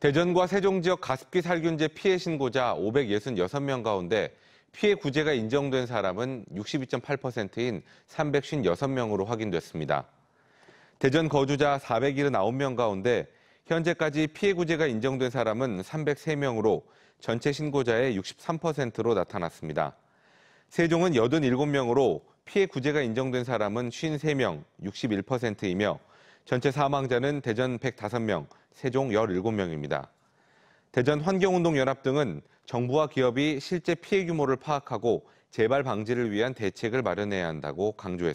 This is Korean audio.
대전과 세종 지역 가습기 살균제 피해 신고자 566명 가운데 피해 구제가 인정된 사람은 62.8%인 356명으로 확인됐습니다. 대전 거주자 479명 가운데 현재까지 피해 구제가 인정된 사람은 303명으로 전체 신고자의 63%로 나타났습니다. 세종은 87명으로 피해 구제가 인정된 사람은 53명, 61%이며 전체 사망자는 대전 105명, 세종 17명입니다. 대전 환경운동연합 등은 정부와 기업이 실제 피해 규모를 파악하고 재발 방지를 위한 대책을 마련해야 한다고 강조했습니다.